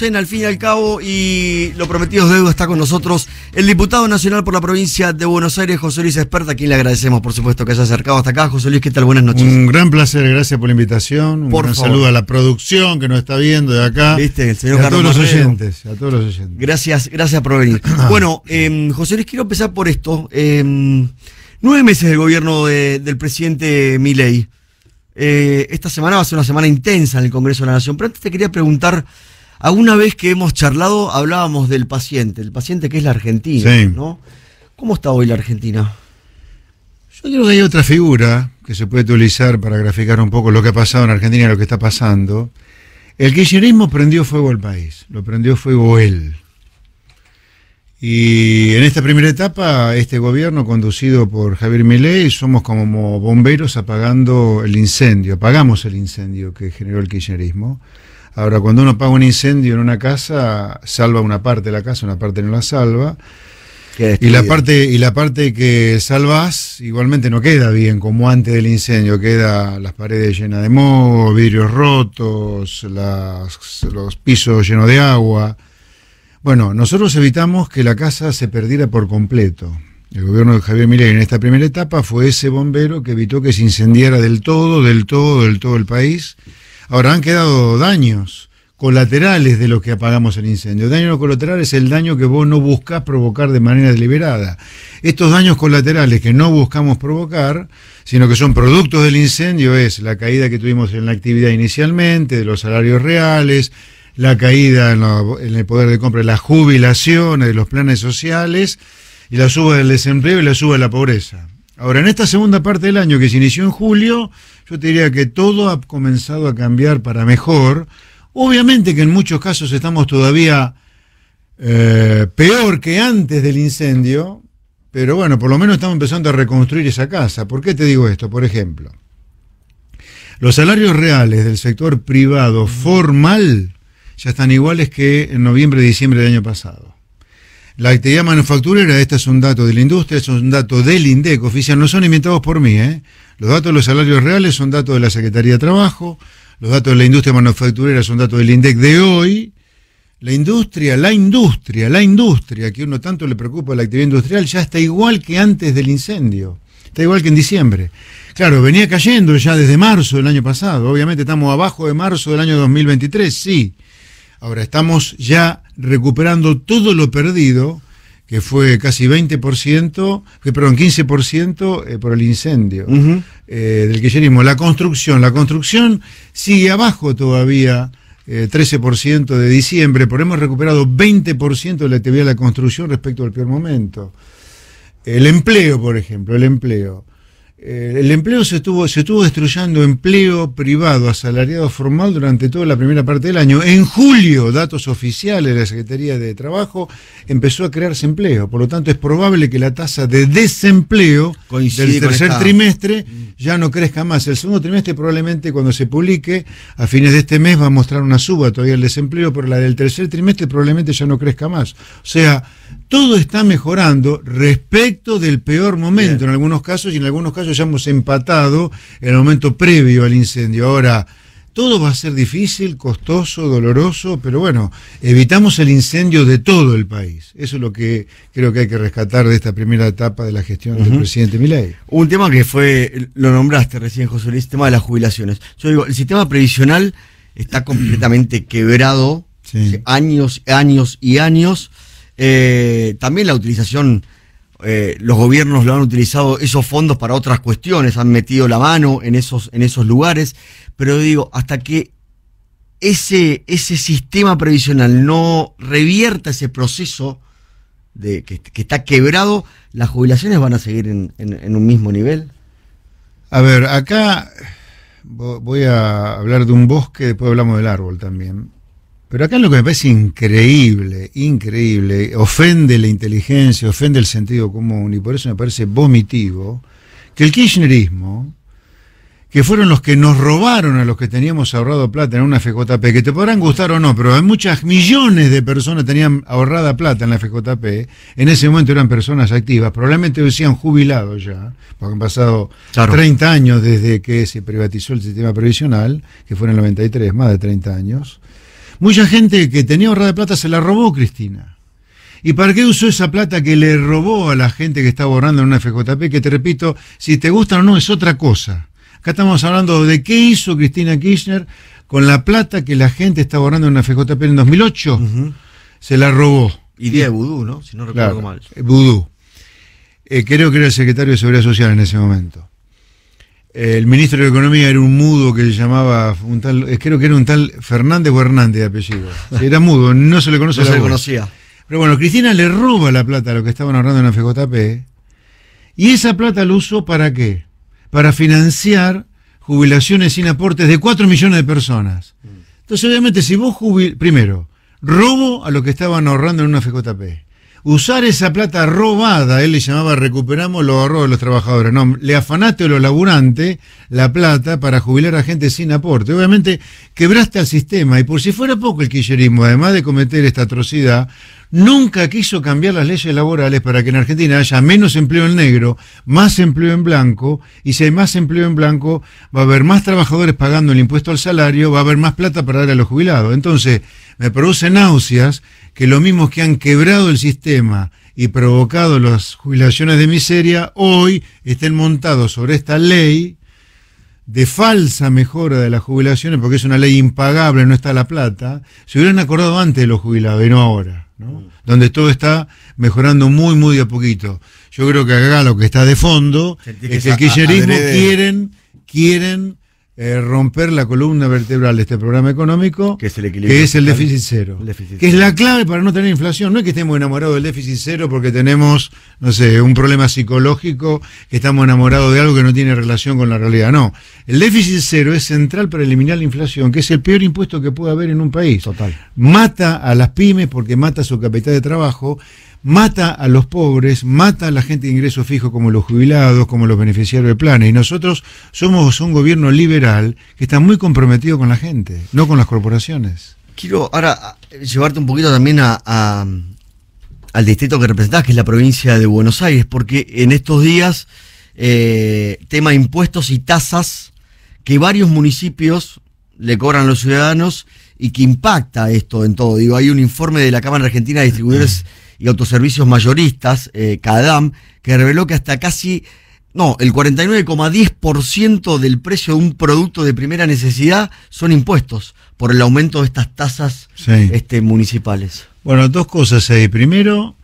en al fin y al cabo y lo prometido es deuda está con nosotros el diputado nacional por la provincia de Buenos Aires, José Luis Esperta, a quien le agradecemos por supuesto que haya acercado hasta acá. José Luis, ¿qué tal? Buenas noches. Un gran placer, gracias por la invitación. Un por saludo a la producción que nos está viendo de acá. Viste, a todos los oyentes, a todos los oyentes. Gracias, gracias por venir. bueno, em, José Luis, quiero empezar por esto. Em, nueve meses del gobierno del presidente Milei. Eh, esta semana va a ser una semana intensa en el Congreso de la Nación, pero antes te quería preguntar... Alguna vez que hemos charlado hablábamos del paciente, el paciente que es la Argentina, ¿no? ¿Cómo está hoy la Argentina? Yo creo que hay otra figura que se puede utilizar para graficar un poco lo que ha pasado en Argentina y lo que está pasando. El kirchnerismo prendió fuego al país, lo prendió fuego él. Y en esta primera etapa, este gobierno conducido por Javier Milei, somos como bomberos apagando el incendio, apagamos el incendio que generó el kirchnerismo. Ahora, cuando uno paga un incendio en una casa, salva una parte de la casa, una parte no la salva. Y la, parte, y la parte que salvas igualmente no queda bien como antes del incendio, queda las paredes llenas de moho, vidrios rotos, los pisos llenos de agua. Bueno, nosotros evitamos que la casa se perdiera por completo. El gobierno de Javier Milei en esta primera etapa fue ese bombero que evitó que se incendiara del todo, del todo, del todo el país Ahora, han quedado daños colaterales de los que apagamos el incendio. daño colateral es el daño que vos no buscas provocar de manera deliberada. Estos daños colaterales que no buscamos provocar, sino que son productos del incendio, es la caída que tuvimos en la actividad inicialmente, de los salarios reales, la caída en, el poder de compra, las jubilaciones, los planes sociales, y la suba del desempleo y la suba de la pobreza. Ahora, en esta segunda parte del año que se inició en julio, yo te diría que todo ha comenzado a cambiar para mejor. Obviamente que en muchos casos estamos todavía eh, peor que antes del incendio, pero bueno, por lo menos estamos empezando a reconstruir esa casa. ¿Por qué te digo esto? Por ejemplo, los salarios reales del sector privado formal ya están iguales que en noviembre, diciembre del año pasado. La actividad manufacturera, este es un dato de la industria, es un dato del INDEC oficial, no son inventados por mí. ¿eh? Los datos de los salarios reales son datos de la Secretaría de Trabajo, los datos de la industria manufacturera son datos del INDEC de hoy. La industria, la industria, la industria, que uno tanto le preocupa la actividad industrial, ya está igual que antes del incendio. Está igual que en diciembre. Claro, venía cayendo ya desde marzo del año pasado. Obviamente estamos abajo de marzo del año 2023, sí. Ahora estamos ya recuperando todo lo perdido, que fue casi 20%, que, perdón, 15% eh, por el incendio eh, del kirchnerismo. La construcción, la construcción sigue abajo todavía. 13% eh, de diciembre, pero hemos recuperado 20% de la actividad de la construcción respecto al peor momento. El empleo, por ejemplo, el empleo. Eh, el empleo se estuvo, destruyendo empleo privado, asalariado formal durante toda la primera parte del año. En julio, datos oficiales de la Secretaría de Trabajo, empezó a crearse empleo. Por lo tanto, es probable que la tasa de desempleo del tercer trimestre mm. ya no crezca más. El segundo trimestre probablemente cuando se publique, a fines de este mes, va a mostrar una suba todavía el desempleo, pero la del tercer trimestre probablemente ya no crezca más. O sea, todo está mejorando respecto del peor momento en algunos casos y en algunos casos ya hemos empatado en el momento previo al incendio. Ahora, todo va a ser difícil, costoso, doloroso, pero bueno, evitamos el incendio de todo el país. Eso es lo que creo que hay que rescatar de esta primera etapa de la gestión del presidente Milei. Un tema que fue, lo nombraste recién, José Luis, el tema de las jubilaciones. Yo digo, el sistema previsional está completamente quebrado, años, años y años. Eh, también la utilización eh, los gobiernos lo han utilizado esos fondos para otras cuestiones, han metido la mano en esos, en esos lugares, pero digo, hasta que ese, ese sistema previsional no revierta ese proceso de, que, está quebrado, las jubilaciones van a seguir en un mismo nivel. A ver, acá voy a hablar de un bosque, después hablamos del árbol también. Pero acá lo que me parece increíble, increíble, ofende la inteligencia, ofende el sentido común, y por eso me parece vomitivo, que el kirchnerismo, que fueron los que nos robaron a los que teníamos ahorrado plata en una FJP, que te podrán gustar o no, pero hay muchas millones de personas tenían ahorrada plata en la FJP, en ese momento eran personas activas, probablemente decían jubilados ya, porque han pasado 30 años desde que se privatizó el sistema previsional, que fue en el 93, más de 30 años. Mucha gente que tenía de plata se la robó Cristina. ¿Y para qué usó esa plata que le robó a la gente que estaba ahorrando en una FJP? Que te repito, si te gusta o no es otra cosa. Acá estamos hablando de qué hizo Cristina Kirchner con la plata que la gente estaba ahorrando en una FJP en 2008. Se la robó. Y de vudú, ¿no? Si no recuerdo mal. Vudú. Eh, creo que era el secretario de Seguridad Social en ese momento el ministro de Economía era un mudo que se llamaba, un tal, creo que era un tal Fernández o Hernández de apellido. Era mudo, no se le conoce no se conocía. Pero bueno, Cristina le roba la plata a lo que estaban ahorrando en una FJP. ¿Y esa plata la usó para qué? Para financiar jubilaciones sin aportes de 4 millones de personas. Mm. Entonces, obviamente, si vos jubil... Primero, robo a lo que estaban ahorrando en una FJP usar esa plata robada, él le llamaba recuperamos los ahorros de los trabajadores, no, le afanaste a los laburantes la plata para jubilar a gente sin aporte. Obviamente quebraste al sistema y por si fuera poco el quillerismo, además de cometer esta atrocidad, nunca quiso cambiar las leyes laborales para que en Argentina haya menos empleo en negro, más empleo en blanco, y si hay más empleo en blanco, va a haber más trabajadores pagando el impuesto al salario, va a haber más plata para dar a los jubilados. Entonces, me produce náuseas que los mismos que han quebrado el sistema y provocado las jubilaciones de miseria, hoy estén montados sobre esta ley de falsa mejora de las jubilaciones, porque es una ley impagable, no está la plata, se hubieran acordado antes de los jubilados y no ahora, ¿no? Mm. donde todo está mejorando muy, muy a poquito. Yo creo que acá lo que está de fondo es que el kirchnerismo quieren, quieren eh, romper la columna vertebral de este programa económico, que es el, déficit cero. que es la clave para no tener inflación. No es que estemos enamorados del déficit cero porque tenemos, no sé, un problema psicológico, que estamos enamorados de algo que no tiene relación con la realidad. No. El déficit cero es central para eliminar la inflación, que es el peor impuesto que puede haber en un país. Total. Mata a las pymes porque mata su capital de trabajo mata a los pobres, mata a la gente de ingreso fijo como los jubilados, como los beneficiarios de planes. Y nosotros somos un gobierno liberal que está muy comprometido con la gente, no con las corporaciones. Quiero ahora ah, llevarte un poquito también a, al distrito que representás, que es la provincia de Buenos Aires, porque en estos días, eh, tema impuestos y tasas que varios municipios le cobran a los ciudadanos y que impacta esto en todo. Digo, hay un informe de la Cámara Argentina de Distribuidores. y autoservicios mayoristas, eh, CADAM, que reveló que hasta casi, no, el 49,10% del precio de un producto de primera necesidad son impuestos por el aumento de estas tasas este, municipales. Bueno, dos cosas ahí. Primero,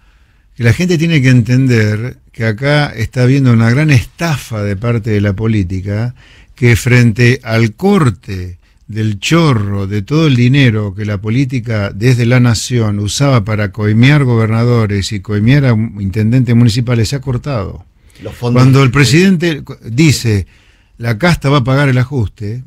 que la gente tiene que entender que acá está habiendo una gran estafa de parte de la política que frente al corte del chorro, de todo el dinero que la política desde la nación usaba para coimear gobernadores y coimear a intendentes municipales se ha cortado. Cuando el presidente dice, la casta va a pagar el ajuste,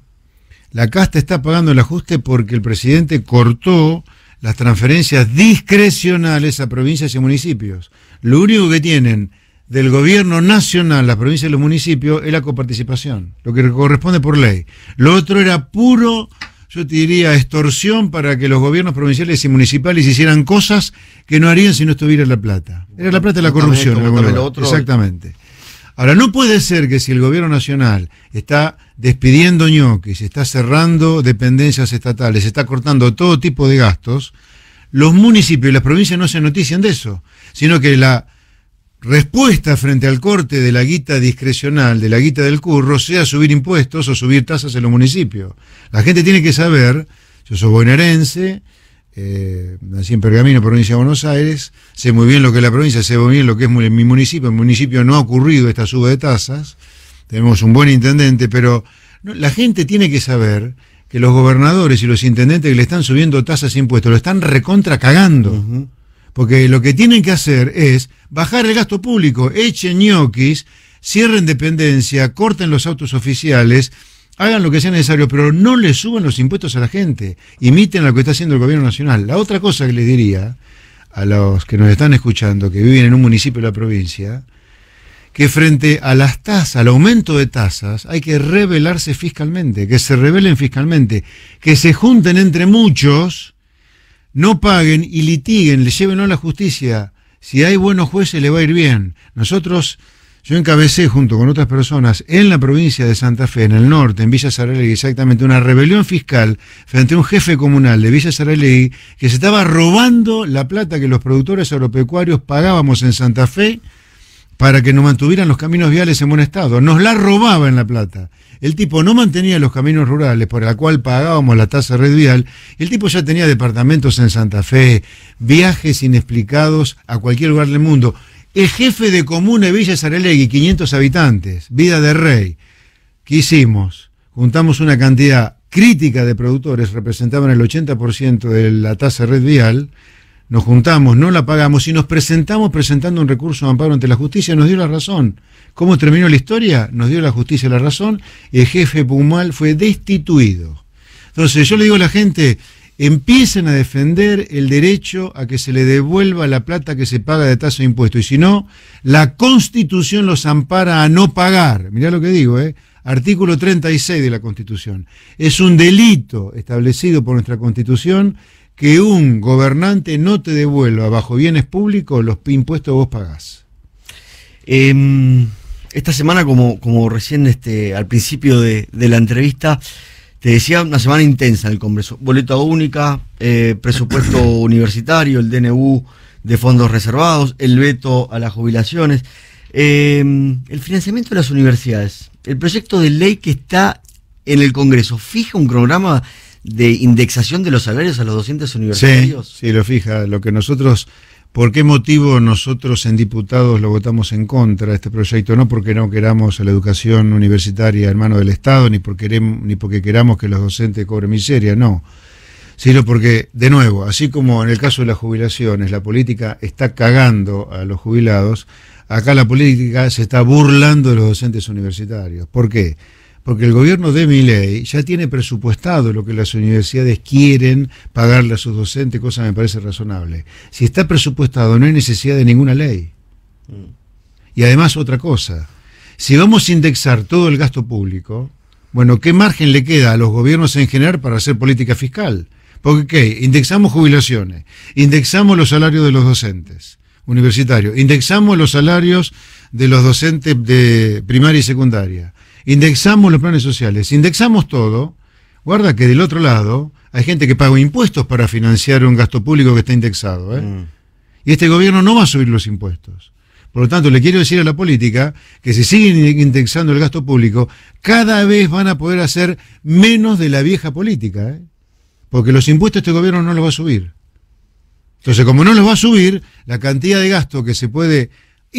la casta está pagando el ajuste porque el presidente cortó las transferencias discrecionales a provincias y municipios. Lo único que tienen del gobierno nacional, las provincias y los municipios, es la coparticipación, lo que corresponde por ley. Lo otro era puro, yo te diría, extorsión para que los gobiernos provinciales y municipales hicieran cosas que no harían si no estuviera la plata. Era la plata de la corrupción. Exactamente. Ahora, no puede ser que si el gobierno nacional está despidiendo ñoquis, está cerrando dependencias estatales, está cortando todo tipo de gastos, los municipios y las provincias no se notician de eso, sino que la respuesta frente al corte de la guita discrecional, de la guita del curro, sea subir impuestos o subir tasas en los municipios. La gente tiene que saber, yo soy bonaerense, eh, nací en Pergamino, provincia de Buenos Aires, sé muy bien lo que es la provincia, sé muy bien lo que es mi municipio, en mi municipio no ha ocurrido esta suba de tasas, tenemos un buen intendente, pero la gente tiene que saber que los gobernadores y los intendentes que le están subiendo tasas e impuestos lo están recontra cagando. Porque lo que tienen que hacer es bajar el gasto público, echen ñoquis, cierren dependencia, corten los autos oficiales, hagan lo que sea necesario, pero no le suban los impuestos a la gente. Imiten lo que está haciendo el gobierno nacional. La otra cosa que les diría a los que nos están escuchando, que viven en un municipio de la provincia, que frente a las tasas, al aumento de tasas, hay que rebelarse fiscalmente, que se rebelen fiscalmente, que se junten entre muchos no paguen y litiguen, le lleven a la justicia. Si hay buenos jueces, le va a ir bien. Nosotros, yo encabecé junto con otras personas en la provincia de Santa Fe, en el norte, en Villa Saralegui, exactamente, una rebelión fiscal frente a un jefe comunal de Villa Saralegui que se estaba robando la plata que los productores agropecuarios pagábamos en Santa Fe para que nos mantuvieran los caminos viales en buen estado. Nos la robaba en La Plata. El tipo no mantenía los caminos rurales por el cual pagábamos la tasa red vial. El tipo ya tenía departamentos en Santa Fe, viajes inexplicados a cualquier lugar del mundo. El jefe de comuna de Villa Saralegui, 500 habitantes, vida de rey. ¿Qué hicimos? Juntamos una cantidad crítica de productores, representaban el 80% de la tasa red vial, nos juntamos, no la pagamos y nos presentamos presentando un recurso de amparo ante la justicia, nos dio la razón. ¿Cómo terminó la historia? Nos dio la justicia la razón, el jefe Pumal fue destituido. Entonces yo le digo a la gente, empiecen a defender el derecho a que se le devuelva la plata que se paga de tasa de impuestos. Y si no, la Constitución los ampara a no pagar. Mirá lo que digo, ¿eh? Artículo 36 de la Constitución. Es un delito establecido por nuestra Constitución que un gobernante no te devuelva bajo bienes públicos los impuestos que vos pagás? Em, esta semana, como, como recién este, al principio de, la entrevista, te decía una semana intensa en el Congreso. Boleta única, eh, presupuesto universitario, el DNU de fondos reservados, el veto a las jubilaciones, em, el financiamiento de las universidades, el proyecto de ley que está en el Congreso. Fija un programa de indexación de los salarios a los docentes universitarios. Sí, lo fija, lo que nosotros, ¿por qué motivo nosotros en diputados lo votamos en contra de este proyecto? No porque no queramos a la educación universitaria en mano del Estado, ni porque, ni porque queramos que los docentes cobren miseria, no. Sino porque, de nuevo, así como en el caso de las jubilaciones, la política está cagando a los jubilados, acá la política se está burlando de los docentes universitarios. ¿Por qué? porque el gobierno de mi ley ya tiene presupuestado lo que las universidades quieren pagarle a sus docentes, cosa me parece razonable. Si está presupuestado, no hay necesidad de ninguna ley. Mm. Y además, otra cosa, si vamos a indexar todo el gasto público, bueno, ¿qué margen le queda a los gobiernos en general para hacer política fiscal? Porque, ¿qué? Indexamos jubilaciones, indexamos los salarios de los docentes universitarios, indexamos los salarios de los docentes de primaria y secundaria, indexamos los planes sociales, indexamos todo, guarda que del otro lado hay gente que paga impuestos para financiar un gasto público que está indexado. ¿eh? Mm. Y este gobierno no va a subir los impuestos. Por lo tanto, le quiero decir a la política que si siguen indexando el gasto público, cada vez van a poder hacer menos de la vieja política. ¿eh? Porque los impuestos este gobierno no los va a subir. Entonces, como no los va a subir, la cantidad de gasto que se puede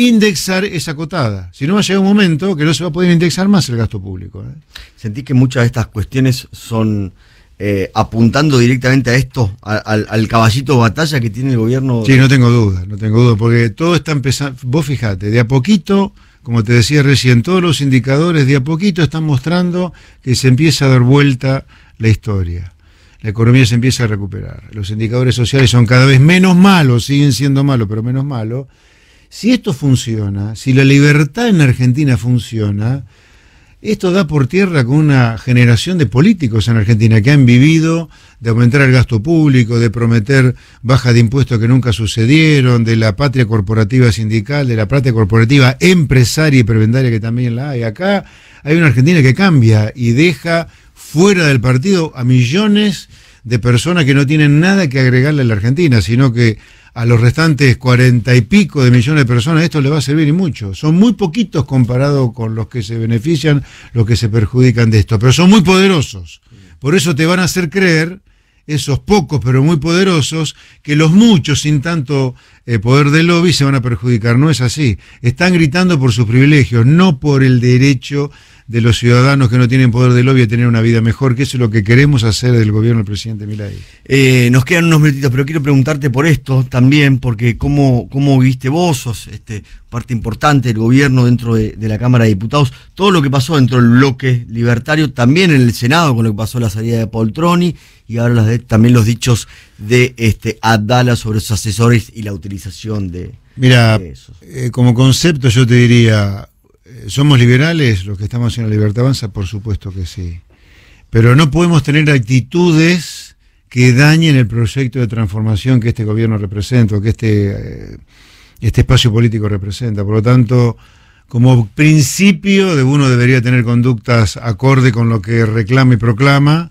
indexar esa cotada, Si no, va a llegar un momento que no se va a poder indexar más el gasto público. ¿eh? Sentí que muchas de estas cuestiones son eh, apuntando directamente a esto, al, al, caballito de batalla que tiene el gobierno. Sí, no tengo duda, no tengo duda, porque todo está empezando. Vos fijate, de a poquito. Como te decía recién, todos los indicadores de a poquito están mostrando que se empieza a dar vuelta la historia la economía se empieza a recuperar. Los indicadores sociales son cada vez menos malos, siguen siendo malos, pero menos malos si esto funciona, si la libertad en Argentina funciona, esto da por tierra con una generación de políticos en Argentina que han vivido de aumentar el gasto público, de prometer bajas de impuestos que nunca sucedieron, de la patria corporativa sindical, de la patria corporativa empresaria y prebendaria que también la hay. Acá hay una Argentina que cambia y deja fuera del partido a millones de personas que no tienen nada que agregarle a la Argentina, sino que a los restantes cuarenta y pico de millones de personas, esto le va a servir y mucho. Son muy poquitos comparados con los que se benefician, los que se perjudican de esto, pero son muy poderosos. Por eso te van a hacer creer, esos pocos pero muy poderosos, que los muchos sin tanto eh, poder de lobby se van a perjudicar. No es así. Están gritando por sus privilegios, no por el derecho de los ciudadanos que no tienen poder de lobby a tener una vida mejor, que eso es lo que queremos hacer del gobierno del presidente Milay. Eh, nos quedan unos minutitos, pero quiero preguntarte por esto también, porque cómo, cómo viste vos, sos este, parte importante del gobierno dentro de, la Cámara de Diputados, todo lo que pasó dentro del bloque libertario, también en el Senado con lo que pasó la salida de Poltroni y ahora también los dichos de este, Abdala sobre sus asesores y la utilización de... Mira, eh, como concepto yo te diría, ¿Somos liberales los que estamos en la libertad avanza? Por supuesto que sí. Pero no podemos tener actitudes que dañen el proyecto de transformación que este gobierno representa, que este, eh, este espacio político representa. Por lo tanto, como principio de uno debería tener conductas acorde con lo que reclama y proclama.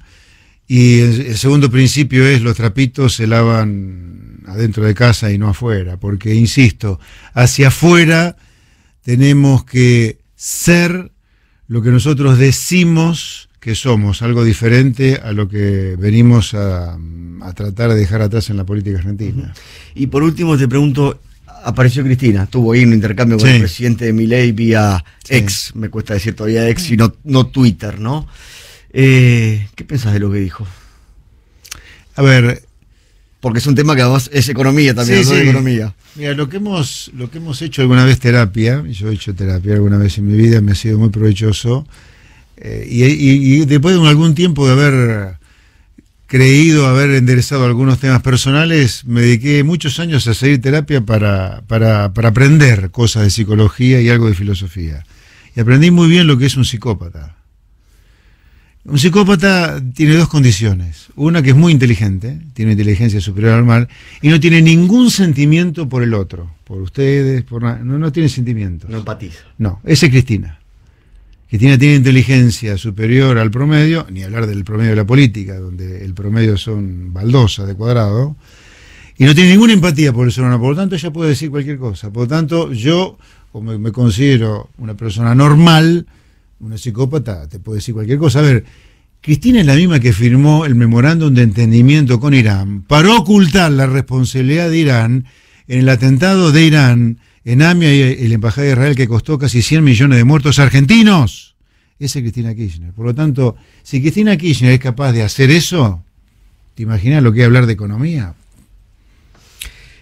Y el segundo principio es los trapitos se lavan adentro de casa y no afuera, porque, insisto, hacia afuera tenemos que ser lo que nosotros decimos que somos, algo diferente a lo que venimos a, tratar de dejar atrás en la política argentina. Y por último te pregunto, apareció Cristina, tuvo ahí un intercambio con el presidente de Milei vía ex, me cuesta decir todavía ex y no, Twitter, ¿no? Eh, ¿Qué pensás de lo que dijo? A ver, porque es un tema que además es economía también, economía. Mira, lo que hemos, lo que hemos hecho alguna vez terapia, yo he hecho terapia alguna vez en mi vida, me ha sido muy provechoso. Eh, y, después de algún tiempo de haber creído haber enderezado algunos temas personales, me dediqué muchos años a seguir terapia para, para, para aprender cosas de psicología y algo de filosofía. Y aprendí muy bien lo que es un psicópata. Un psicópata tiene dos condiciones. Una que es muy inteligente, tiene inteligencia superior al normal, y no tiene ningún sentimiento por el otro, por ustedes, por no, no tiene sentimientos. No empatiza. No, Ese es Cristina. Cristina tiene inteligencia superior al promedio, ni hablar del promedio de la política, donde el promedio son baldosas de cuadrado, y no tiene ninguna empatía por el ser humano, por lo tanto ella puede decir cualquier cosa. Por lo tanto, yo, como me considero una persona normal, una psicópata te puede decir cualquier cosa. A ver, Cristina es la misma que firmó el memorándum de entendimiento con Irán para ocultar la responsabilidad de Irán en el atentado de Irán en Amia y la Embajada de Israel que costó casi 100 millones de muertos argentinos. Esa es Cristina Kirchner. Por lo tanto, si Cristina Kirchner es capaz de hacer eso, ¿te imaginas lo que es hablar de economía?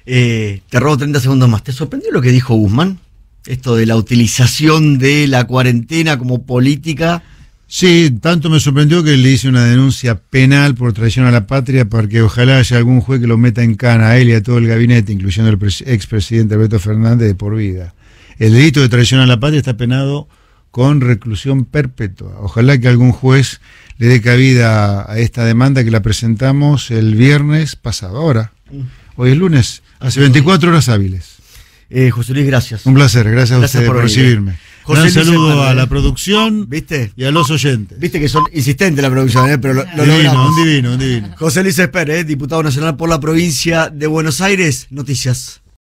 Eh, te robo 30 segundos más. ¿Te sorprendió lo que dijo Guzmán? esto de la utilización de la cuarentena como política. Sí, tanto me sorprendió que le hice una denuncia penal por traición a la patria porque ojalá haya algún juez que lo meta en cana a él y a todo el gabinete, incluyendo al expresidente Alberto Fernández, de por vida. El delito de traición a la patria está penado con reclusión perpetua. Ojalá que algún juez le dé cabida a esta demanda que la presentamos el viernes pasado. Ahora, mm. hoy es lunes, hace 24 horas hábiles. Eh, José Luis, gracias. Un placer, gracias, a usted por, recibirme. Un saludo a la producción y a los oyentes. Viste que son insistentes la producción, ¿eh? pero lo, divino, Un divino, un divino. José Luis Espérez, ¿eh? diputado nacional por la provincia de Buenos Aires. Noticias.